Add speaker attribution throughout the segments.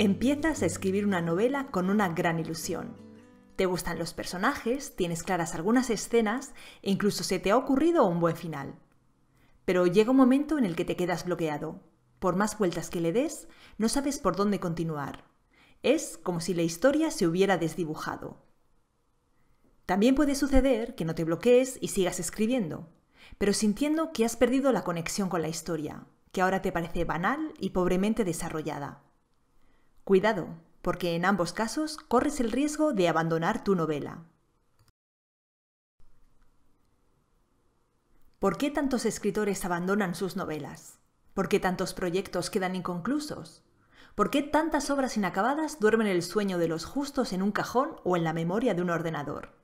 Speaker 1: Empiezas a escribir una novela con una gran ilusión. Te gustan los personajes, tienes claras algunas escenas e incluso se te ha ocurrido un buen final. Pero llega un momento en el que te quedas bloqueado. Por más vueltas que le des, no sabes por dónde continuar. Es como si la historia se hubiera desdibujado. También puede suceder que no te bloquees y sigas escribiendo, pero sintiendo que has perdido la conexión con la historia, que ahora te parece banal y pobremente desarrollada. Cuidado, porque en ambos casos corres el riesgo de abandonar tu novela. ¿Por qué tantos escritores abandonan sus novelas? ¿Por qué tantos proyectos quedan inconclusos? ¿Por qué tantas obras inacabadas duermen el sueño de los justos en un cajón o en la memoria de un ordenador?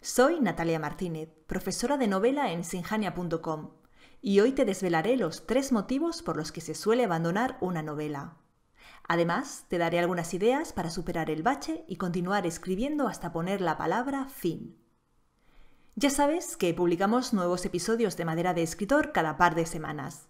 Speaker 1: Soy Natalia Martínez, profesora de novela en sinjania.com, y hoy te desvelaré los tres motivos por los que se suele abandonar una novela. Además, te daré algunas ideas para superar el bache y continuar escribiendo hasta poner la palabra fin. Ya sabes que publicamos nuevos episodios de Madera de Escritor cada par de semanas.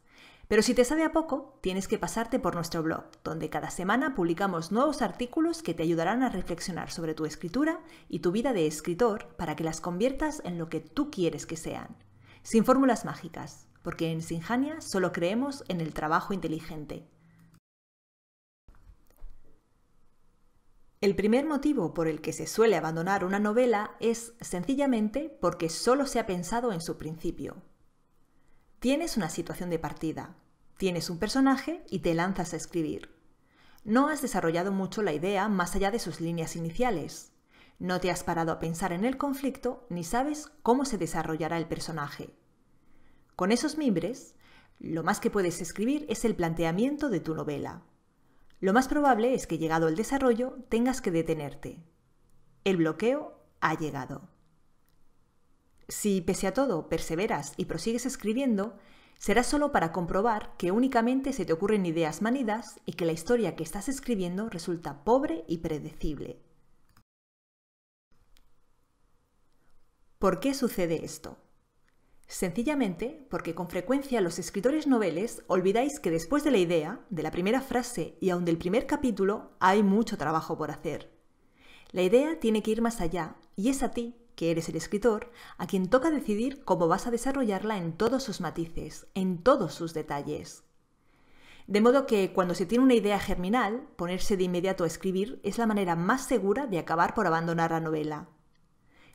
Speaker 1: Pero si te sabe a poco, tienes que pasarte por nuestro blog, donde cada semana publicamos nuevos artículos que te ayudarán a reflexionar sobre tu escritura y tu vida de escritor para que las conviertas en lo que tú quieres que sean. Sin fórmulas mágicas, porque en Sinjania solo creemos en el trabajo inteligente. El primer motivo por el que se suele abandonar una novela es sencillamente porque solo se ha pensado en su principio. Tienes una situación de partida, tienes un personaje y te lanzas a escribir. No has desarrollado mucho la idea más allá de sus líneas iniciales. No te has parado a pensar en el conflicto ni sabes cómo se desarrollará el personaje. Con esos mimbres, lo más que puedes escribir es el planteamiento de tu novela. Lo más probable es que llegado el desarrollo tengas que detenerte. El bloqueo ha llegado. Si pese a todo perseveras y prosigues escribiendo, será solo para comprobar que únicamente se te ocurren ideas manidas y que la historia que estás escribiendo resulta pobre y predecible. ¿Por qué sucede esto? Sencillamente porque con frecuencia los escritores noveles olvidáis que después de la idea, de la primera frase y aun del primer capítulo hay mucho trabajo por hacer. La idea tiene que ir más allá y es a ti, que eres el escritor, a quien toca decidir cómo vas a desarrollarla en todos sus matices, en todos sus detalles. De modo que cuando se tiene una idea germinal, ponerse de inmediato a escribir es la manera más segura de acabar por abandonar la novela.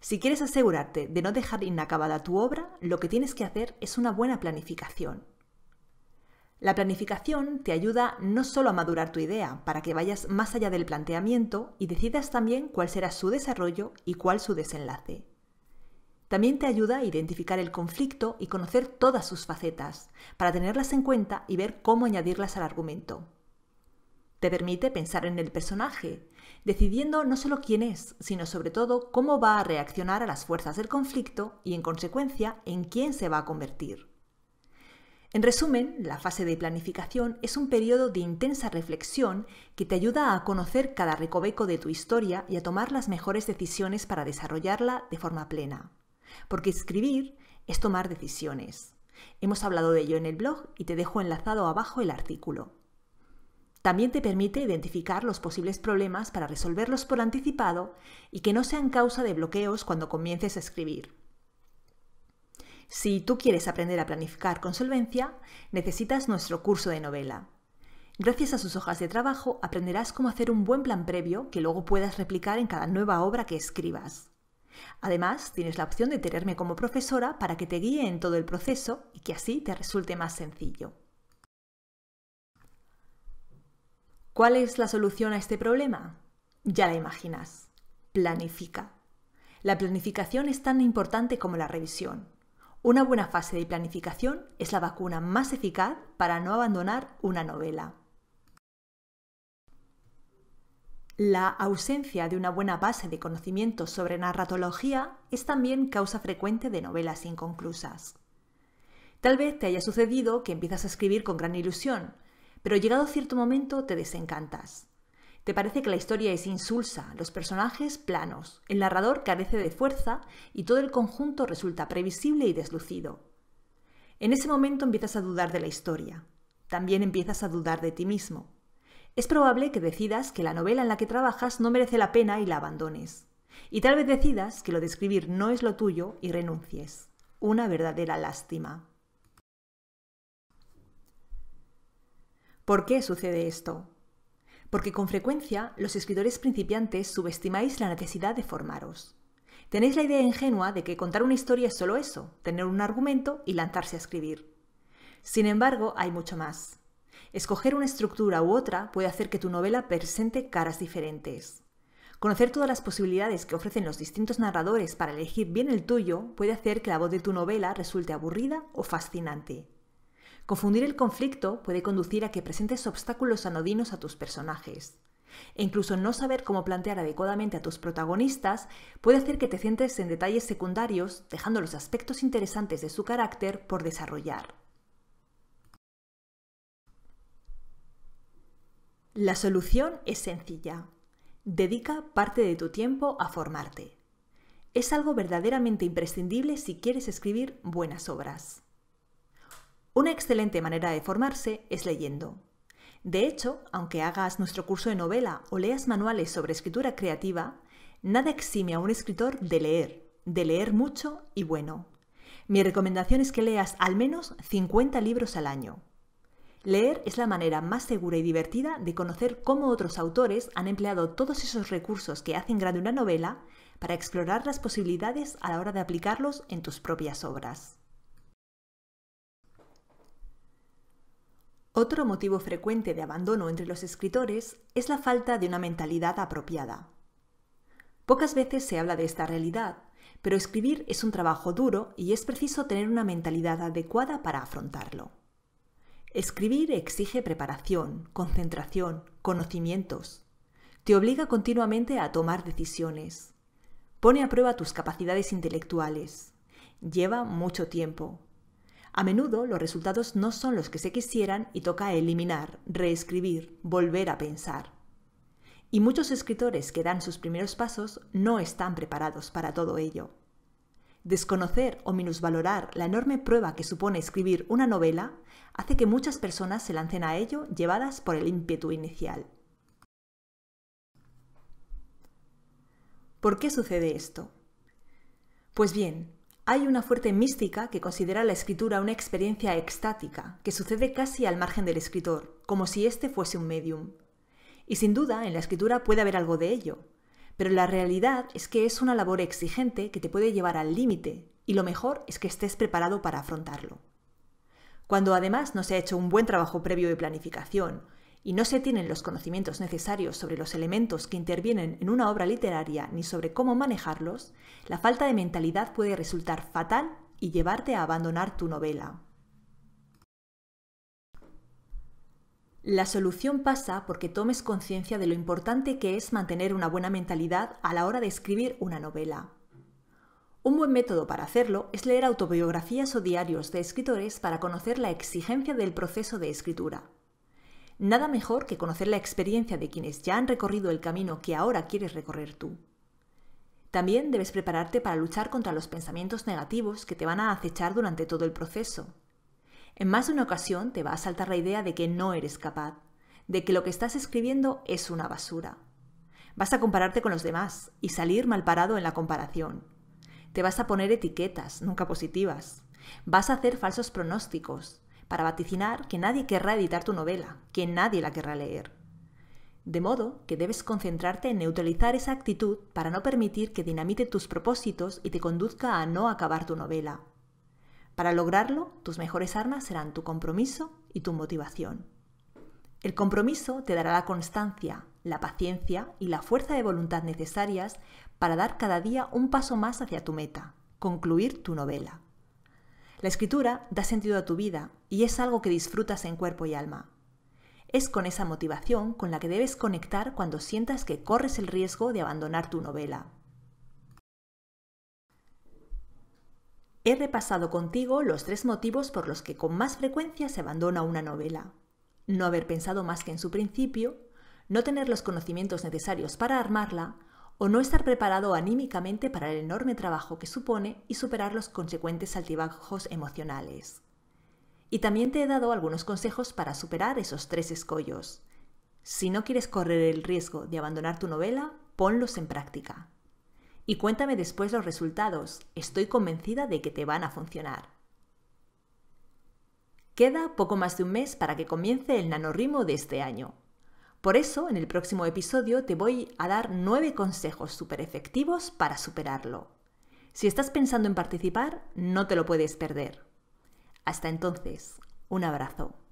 Speaker 1: Si quieres asegurarte de no dejar inacabada tu obra, lo que tienes que hacer es una buena planificación. La planificación te ayuda no solo a madurar tu idea, para que vayas más allá del planteamiento y decidas también cuál será su desarrollo y cuál su desenlace. También te ayuda a identificar el conflicto y conocer todas sus facetas, para tenerlas en cuenta y ver cómo añadirlas al argumento. Te permite pensar en el personaje, decidiendo no solo quién es, sino sobre todo cómo va a reaccionar a las fuerzas del conflicto y en consecuencia en quién se va a convertir. En resumen, la fase de planificación es un periodo de intensa reflexión que te ayuda a conocer cada recoveco de tu historia y a tomar las mejores decisiones para desarrollarla de forma plena. Porque escribir es tomar decisiones. Hemos hablado de ello en el blog y te dejo enlazado abajo el artículo. También te permite identificar los posibles problemas para resolverlos por anticipado y que no sean causa de bloqueos cuando comiences a escribir. Si tú quieres aprender a planificar con solvencia, necesitas nuestro curso de novela. Gracias a sus hojas de trabajo aprenderás cómo hacer un buen plan previo que luego puedas replicar en cada nueva obra que escribas. Además, tienes la opción de tenerme como profesora para que te guíe en todo el proceso y que así te resulte más sencillo. ¿Cuál es la solución a este problema? Ya la imaginas. Planifica. La planificación es tan importante como la revisión. Una buena fase de planificación es la vacuna más eficaz para no abandonar una novela. La ausencia de una buena base de conocimientos sobre narratología es también causa frecuente de novelas inconclusas. Tal vez te haya sucedido que empiezas a escribir con gran ilusión, pero llegado cierto momento te desencantas. Te parece que la historia es insulsa, los personajes planos, el narrador carece de fuerza y todo el conjunto resulta previsible y deslucido. En ese momento empiezas a dudar de la historia. También empiezas a dudar de ti mismo. Es probable que decidas que la novela en la que trabajas no merece la pena y la abandones. Y tal vez decidas que lo de escribir no es lo tuyo y renuncies. Una verdadera lástima. ¿Por qué sucede esto? Porque con frecuencia los escritores principiantes subestimáis la necesidad de formaros. Tenéis la idea ingenua de que contar una historia es solo eso, tener un argumento y lanzarse a escribir. Sin embargo, hay mucho más. Escoger una estructura u otra puede hacer que tu novela presente caras diferentes. Conocer todas las posibilidades que ofrecen los distintos narradores para elegir bien el tuyo puede hacer que la voz de tu novela resulte aburrida o fascinante. Confundir el conflicto puede conducir a que presentes obstáculos anodinos a tus personajes. E incluso no saber cómo plantear adecuadamente a tus protagonistas puede hacer que te centres en detalles secundarios, dejando los aspectos interesantes de su carácter por desarrollar. La solución es sencilla. Dedica parte de tu tiempo a formarte. Es algo verdaderamente imprescindible si quieres escribir buenas obras. Una excelente manera de formarse es leyendo. De hecho, aunque hagas nuestro curso de novela o leas manuales sobre escritura creativa, nada exime a un escritor de leer, de leer mucho y bueno. Mi recomendación es que leas al menos 50 libros al año. Leer es la manera más segura y divertida de conocer cómo otros autores han empleado todos esos recursos que hacen grande una novela para explorar las posibilidades a la hora de aplicarlos en tus propias obras. Otro motivo frecuente de abandono entre los escritores es la falta de una mentalidad apropiada. Pocas veces se habla de esta realidad, pero escribir es un trabajo duro y es preciso tener una mentalidad adecuada para afrontarlo. Escribir exige preparación, concentración, conocimientos. Te obliga continuamente a tomar decisiones. Pone a prueba tus capacidades intelectuales. Lleva mucho tiempo, a menudo los resultados no son los que se quisieran y toca eliminar, reescribir, volver a pensar. Y muchos escritores que dan sus primeros pasos no están preparados para todo ello. Desconocer o minusvalorar la enorme prueba que supone escribir una novela hace que muchas personas se lancen a ello llevadas por el ímpetu inicial. ¿Por qué sucede esto? Pues bien, hay una fuerte mística que considera la escritura una experiencia extática, que sucede casi al margen del escritor, como si éste fuese un medium. Y sin duda, en la escritura puede haber algo de ello, pero la realidad es que es una labor exigente que te puede llevar al límite, y lo mejor es que estés preparado para afrontarlo. Cuando además no se ha hecho un buen trabajo previo de planificación y no se tienen los conocimientos necesarios sobre los elementos que intervienen en una obra literaria ni sobre cómo manejarlos, la falta de mentalidad puede resultar fatal y llevarte a abandonar tu novela. La solución pasa porque tomes conciencia de lo importante que es mantener una buena mentalidad a la hora de escribir una novela. Un buen método para hacerlo es leer autobiografías o diarios de escritores para conocer la exigencia del proceso de escritura. Nada mejor que conocer la experiencia de quienes ya han recorrido el camino que ahora quieres recorrer tú. También debes prepararte para luchar contra los pensamientos negativos que te van a acechar durante todo el proceso. En más de una ocasión te va a saltar la idea de que no eres capaz, de que lo que estás escribiendo es una basura. Vas a compararte con los demás y salir mal parado en la comparación. Te vas a poner etiquetas, nunca positivas. Vas a hacer falsos pronósticos para vaticinar que nadie querrá editar tu novela, que nadie la querrá leer. De modo que debes concentrarte en neutralizar esa actitud para no permitir que dinamite tus propósitos y te conduzca a no acabar tu novela. Para lograrlo, tus mejores armas serán tu compromiso y tu motivación. El compromiso te dará la constancia, la paciencia y la fuerza de voluntad necesarias para dar cada día un paso más hacia tu meta, concluir tu novela. La escritura da sentido a tu vida y es algo que disfrutas en cuerpo y alma. Es con esa motivación con la que debes conectar cuando sientas que corres el riesgo de abandonar tu novela. He repasado contigo los tres motivos por los que con más frecuencia se abandona una novela. No haber pensado más que en su principio, no tener los conocimientos necesarios para armarla o no estar preparado anímicamente para el enorme trabajo que supone y superar los consecuentes altibajos emocionales. Y también te he dado algunos consejos para superar esos tres escollos. Si no quieres correr el riesgo de abandonar tu novela, ponlos en práctica. Y cuéntame después los resultados, estoy convencida de que te van a funcionar. Queda poco más de un mes para que comience el nanorrimo de este año. Por eso, en el próximo episodio te voy a dar nueve consejos súper efectivos para superarlo. Si estás pensando en participar, no te lo puedes perder. Hasta entonces, un abrazo.